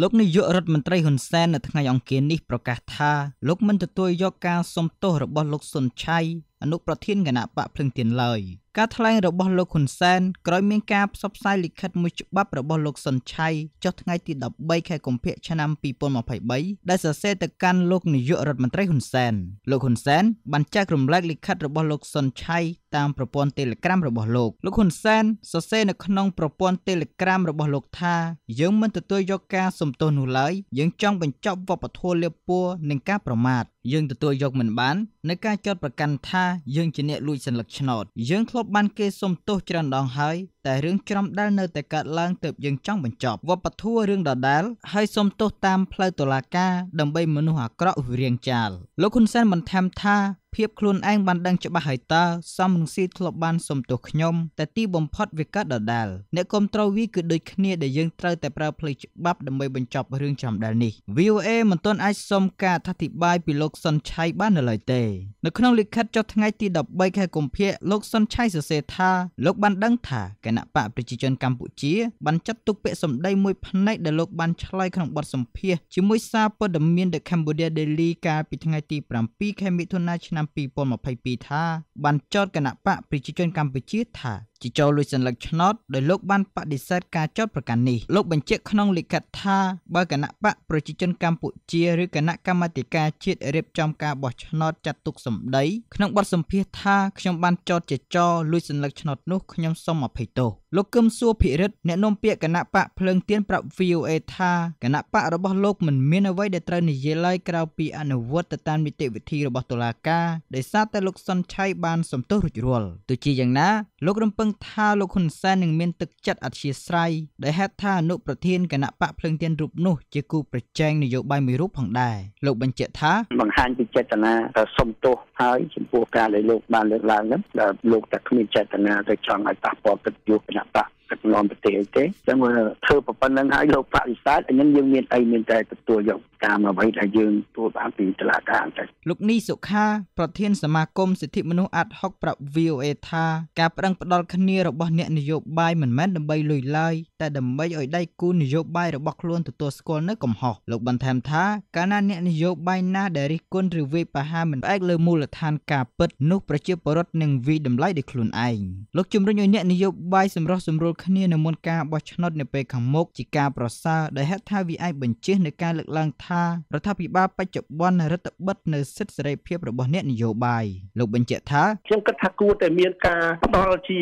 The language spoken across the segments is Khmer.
លោកនាយករដ្ឋមន្ត្រីហ៊ុនសែននៅថ្ងៃអង្គារនេះប្រកាសថាលោកមិនទទួលយកការសុំទោសរបស់លោកសុនឆៃអនុប្រធានគណៈបកភ្លឹងទៀនឡើយការថ្លែងរបស់លោកហ៊ុនសែនក្រោយមានការផ្សព្វផ្សាយលិខិតមួយច្បាប់របស់លោកសុនឆៃចុះថ្ងៃទី13ខែកុម្ភៈឆ្នាំ2023ដែលសរសេរទៅកាន់លោកនាយករដ្ឋមន្ត្រីហ៊ុនសែនលោកហ៊ុនសែនបានចែករំលែកលិខិតរបស់លោកសុនឆៃតាមប្រព័ន្ធ Telegram របស់លោកលោកហ៊ុនសែនសរសេរនៅក្នុងប្រព័ន្ធ Telegram របស់លោកថាយើងមិនទទួលយកការសំទោសនោះឡើយយើងចង់បញ្ចប់វប្បធម៌លាបពួរនិងការប្រមាថយើងទទួលយកមិនបាននៅការចោទប្រកាន់ថាយើងជាអ្នកលួចសัญลักษณ์ឆ្នោតយើងធ្លាប់បានគេសុំទោសច្រើនដងហើយតែរឿងច្រំដែលនៅតែកើតឡើងទើបយើងចង់បញ្ចប់វប្បធម៌រឿងដដាលហើយសុំទោសតាមផ្លូវតុលាការដើម្បីមនុស្សអាក្រក់រាងចាលលោកហ៊ុនសែនបន្ថែមថាភាពខ្លួនឯងបានដឹងច្បាស់ហើយតើសមនឹងស៊ីធ្លាប់បានសំទោសខ្ញុំតែទីបំផុតវាកើតដដាលអ្នកគ្រប់គ្រងវាគឺដូចគ្នាដែលយើងត្រូវតែប្រើផ្លូវច្បាប់ដើម្បីបញ្ចប់រឿងចាំដែលនេះ VOA មិនទាន់អាចសុំការអធិប្បាយពីលោកសុនឆៃបាននៅឡើយទេនៅក្នុងលិខិតចុះថ្ងៃទី13ខែកុម្ភៈលោកសុនឆៃសរសេរថាលោកបានដឹងថាគណៈបកប្រជាជនកម្ពុជាបានចាត់ទុកពាក្យសម្ដីមួយផ្នែកដែលលោកបានឆ្លើយក្នុងបទសម្ភាសជាមួយ សារព័ត៌មាន The Cambodia Daily កាលពីថ្ងៃទី7ខែមិថុនាឆ្នាំឆ្នាំ2022ថាបានចោទគណៈបកប្រជាជនកម្ពុជាថាជីចូលួចសន្លឹកឆ្នោតដោយលោកបានបដិសេធការចោទប្រកាន់នេះលោកបញ្ជាក់ក្នុងលិខិតថាបើគណៈបកប្រជាជន កម្ពុជាឬគណៈកម្មាធិការជាតិរៀបចំការបោះឆ្នោតចាត់ទុកសម្ដីក្នុងបទសម្ភាសថាខ្ញុំបានចោទជាចោលួចសន្លឹកឆ្នោតនោះខ្ញុំសូមអភ័យទោសលោកគឹមសួរភិរិទ្ធអ្នកនាំពាក្យគណៈបកភ្លើងទៀនប្រាប់ VOA ថាគណៈបករបស់លោកមិនមានអ្វីដែលត្រូវនិយាយឡើយក្រៅពីអនុវត្តទៅតាមនីតិវិធីរបស់តុលាការដោយសារតែលោកសុនឆៃបានសំទោសរួចរាល់ទោះជាយ៉ាងណាលោករំពឹងថាលោកហ៊ុនសែននឹងមានទឹកចិត្តអធ្យាស្រ័យដែលហេតុថាអនុប្រធានគណៈបកភ្លើងទៀនរូបនោះ ជាគូប្រជែងនយោបាយមួយរូបផងដែរលោកបញ្ជាក់ថា បង្ហាញពីចេតនាដ៏សំទោសហើយចំពោះការដែលលោកបានលើកឡើងហ្នឹងដែលលោកតែគ្មានចេតនាទៅចង់ឲ្យប៉ះពាល់ទឹកយុគគណៈបកឹកនាំប្រទេសអីទេចឹងធ្វើប្រព័ន្ធហ្នឹងឲ្យលោកបដិសេធអញ្ចឹងយើងមានអីមានតែទទួលយកតាមអ្វីដែលយើងទទួលបានពីតុលាការទៅលោកនីសុខា ប្រធាន សមាគមសិទ្ធិមនុស្សអាត់ហុកប្រាប់ VOA ថាការប្រឹងផ្ដាល់គ្នារបស់អ្នកនយោបាយមិនមែនដើម្បីលុយឡើយតែដើម្បីឲ្យដៃគូនយោបាយរបស់ខ្លួនទទួលស្គាល់នៅកំហុសលោកបន្ថែមថា កាលណាអ្នកនយោបាយណាដែលរិះគន់ឬវាយប្រហារមិនផ្អែកលើមូលដ្ឋានការពិតនោះប្រជាពលរដ្ឋនឹងវាយតម្លៃដោយខ្លួនឯងលោកជំរុញឲ្យអ្នកនយោបាយសម្រុះសម្រួលគ្នានៅមុនការបោះឆ្នោតនៅពេលខាងមុខជាការប្រសើរដែលហេតុថាវាអាចបញ្ជិះនៅការលើកឡើងថាថារដ្ឋាភិបាលបច្ចុប្បន្នរដ្ឋបិទនៅសិទ្ធិសេរីភាពរបស់អ្នកនយោបាយលោកបញ្ជាក់ថាខ្ញុំគិតថាគួរតែមានការផ្ដល់ជា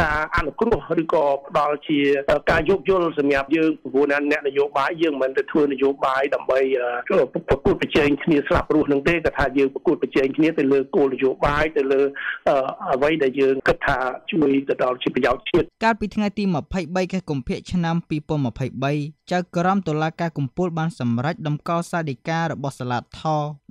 ការអនុគ្រោះឬក៏ផ្ដល់ជាការយោគយល់សម្រាប់យើងព្រោះណាអ្នកនយោបាយយើងមិនទៅធ្វើនយោបាយដើម្បីប្រកួតប្រជែងគ្នាស្លាប់រស់នឹងទេគាត់ថាយើងប្រកួតប្រជែងគ្នាទៅលើគោលនយោបាយទៅលើអ្វីដែលយើងគិតថាជួយទៅដល់ជាប្រយោជន៍ជាតិកាលពីថ្ងៃទី23ខែកុម្ភៈឆ្នាំ2023ចៅក្រមតុលាការកំពូលបានសម្រេចចតម្កល់សាធិការរបស់សាលាថ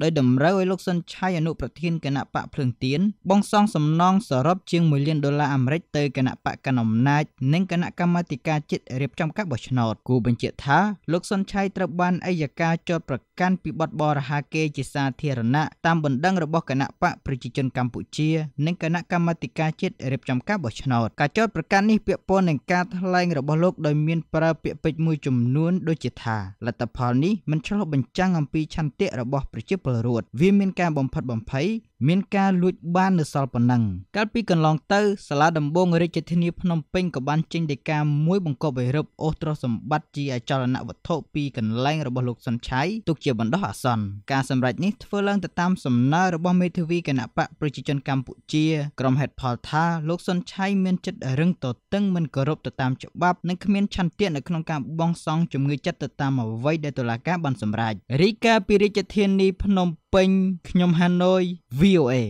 ដោយតម្រូវឲ្យលោកសុនឆៃអនុប្រធានគណៈបកភ្លើងទៀនបង់សងសំណងសរុបជាង1លានដុល្លារអាមេរិកទៅគណៈបកកណ្ដាលអំណាចនិងគណៈកម្មាធិការជាតិរៀបចំការបោះឆ្នោតគូបញ្ជាក់ថាលោកសុនឆៃត្រូវបានអัยការចោទប្រកាន់ពីបទបរាហាកេរ្តិ៍ជាសាធារណៈតាមបណ្ដឹងរបស់គណៈបកប្រជាជនកម្ពុជា និងគណៈកម្មាធិការជាតិរៀបចំការបោះឆ្នោតការចោទប្រកាន់នេះពាក់ព័ន្ធនឹងការថ្លែងរបស់លោកដោយមាន ប្រើពាក្យពេចន៍មួយចំនួន ដូចជាថាលទ្ធផលនេះមិនឆ្លុះបញ្ចាំងអំពីឆន្ទៈរបស់ប្រជាពលរដ្ឋវាមានការបំផិតបំភ័យមានការលួចបាននៅសល់ប៉ុណ្ណឹងកាលពីកន្លងទៅ សាលាដំបងរាជធានីភ្នំពេញក៏បានចេញដីកាមួយបង្កប់ឲ្យរឹបអូសទ្រព្យសម្បត្តិជាអចលនវត្ថុពីកន្លែងរបស់លោកសុនឆៃទុកជាបណ្ដោះអាសន្នការសម្រេចនេះធ្វើឡើងទៅតាមសំណើរបស់មេធាវីគណៈបកប្រជាជនកម្ពុជាក្រុមហេតផលថាលោកសុនឆៃមានចិត្តរឹងតតឹងមិនគោរពទៅតាមច្បាប់និងគ្មានឆន្ទៈនៅក្នុងការបង់សងជំងឺចិត្តទៅតាមអ្វីដែលតុលាការបានសម្រេចរីកាពីរាជធានីភ្នំពេញខ្ញុំហាណូយ VOA